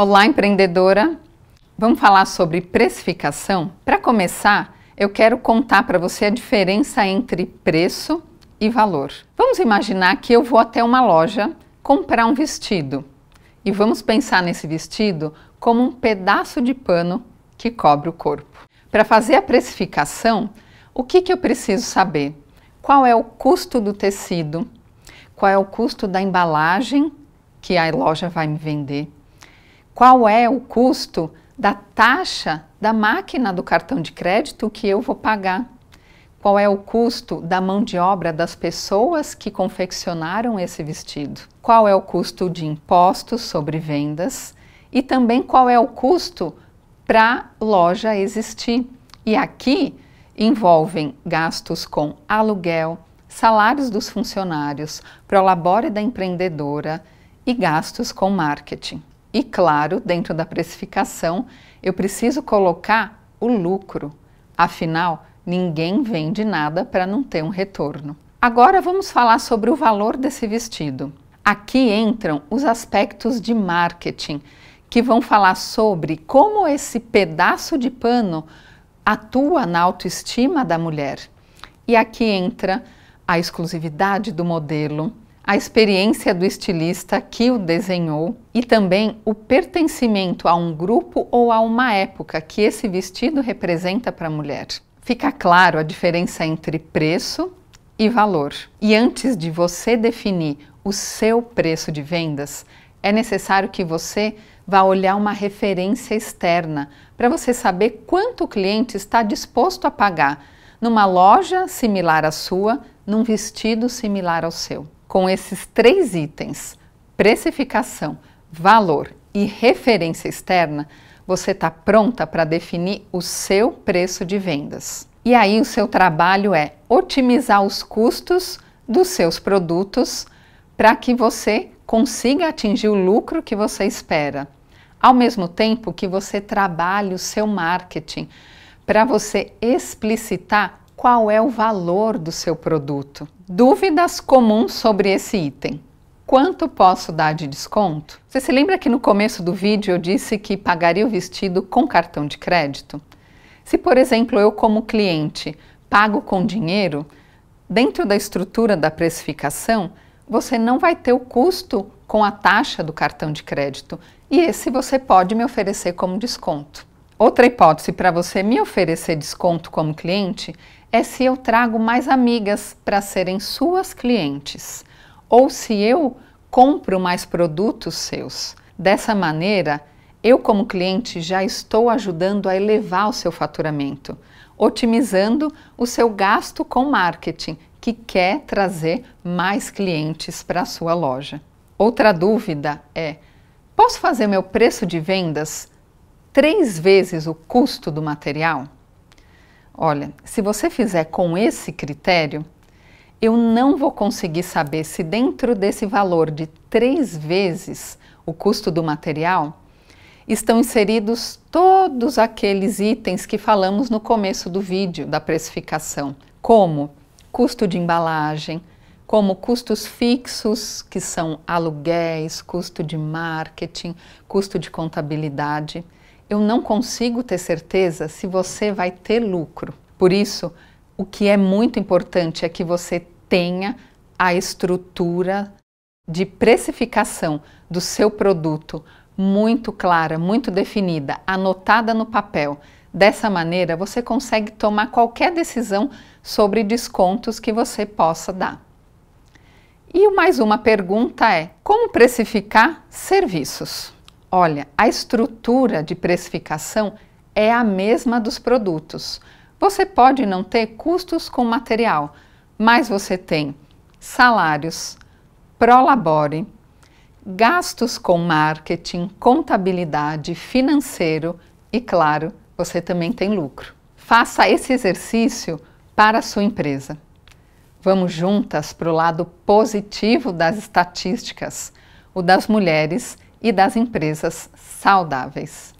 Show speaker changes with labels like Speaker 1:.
Speaker 1: Olá, empreendedora! Vamos falar sobre precificação? Para começar, eu quero contar para você a diferença entre preço e valor. Vamos imaginar que eu vou até uma loja comprar um vestido e vamos pensar nesse vestido como um pedaço de pano que cobre o corpo. Para fazer a precificação, o que, que eu preciso saber? Qual é o custo do tecido? Qual é o custo da embalagem que a loja vai me vender? qual é o custo da taxa da máquina do cartão de crédito que eu vou pagar? Qual é o custo da mão de obra das pessoas que confeccionaram esse vestido? Qual é o custo de impostos sobre vendas? E também qual é o custo para loja existir? E aqui envolvem gastos com aluguel, salários dos funcionários, prolabore da empreendedora e gastos com marketing. E claro, dentro da precificação, eu preciso colocar o lucro. Afinal, ninguém vende nada para não ter um retorno. Agora vamos falar sobre o valor desse vestido. Aqui entram os aspectos de marketing, que vão falar sobre como esse pedaço de pano atua na autoestima da mulher. E aqui entra a exclusividade do modelo, a experiência do estilista que o desenhou e também o pertencimento a um grupo ou a uma época que esse vestido representa para a mulher. Fica claro a diferença entre preço e valor. E antes de você definir o seu preço de vendas, é necessário que você vá olhar uma referência externa para você saber quanto o cliente está disposto a pagar numa loja similar à sua, num vestido similar ao seu com esses três itens, precificação, valor e referência externa, você está pronta para definir o seu preço de vendas. E aí o seu trabalho é otimizar os custos dos seus produtos para que você consiga atingir o lucro que você espera. Ao mesmo tempo que você trabalhe o seu marketing para você explicitar qual é o valor do seu produto? Dúvidas comuns sobre esse item. Quanto posso dar de desconto? Você se lembra que no começo do vídeo eu disse que pagaria o vestido com cartão de crédito? Se, por exemplo, eu como cliente pago com dinheiro, dentro da estrutura da precificação, você não vai ter o custo com a taxa do cartão de crédito e esse você pode me oferecer como desconto. Outra hipótese para você me oferecer desconto como cliente é se eu trago mais amigas para serem suas clientes ou se eu compro mais produtos seus. Dessa maneira, eu, como cliente, já estou ajudando a elevar o seu faturamento, otimizando o seu gasto com marketing, que quer trazer mais clientes para a sua loja. Outra dúvida é: posso fazer meu preço de vendas três vezes o custo do material? Olha, se você fizer com esse critério, eu não vou conseguir saber se dentro desse valor de três vezes o custo do material estão inseridos todos aqueles itens que falamos no começo do vídeo da precificação, como custo de embalagem, como custos fixos, que são aluguéis, custo de marketing, custo de contabilidade eu não consigo ter certeza se você vai ter lucro. Por isso, o que é muito importante é que você tenha a estrutura de precificação do seu produto muito clara, muito definida, anotada no papel. Dessa maneira, você consegue tomar qualquer decisão sobre descontos que você possa dar. E mais uma pergunta é: como precificar serviços? Olha, a estrutura de precificação é a mesma dos produtos. Você pode não ter custos com material, mas você tem salários, prolabore, gastos com marketing, contabilidade, financeiro e, claro, você também tem lucro. Faça esse exercício para a sua empresa. Vamos juntas para o lado positivo das estatísticas, o das mulheres e das empresas saudáveis.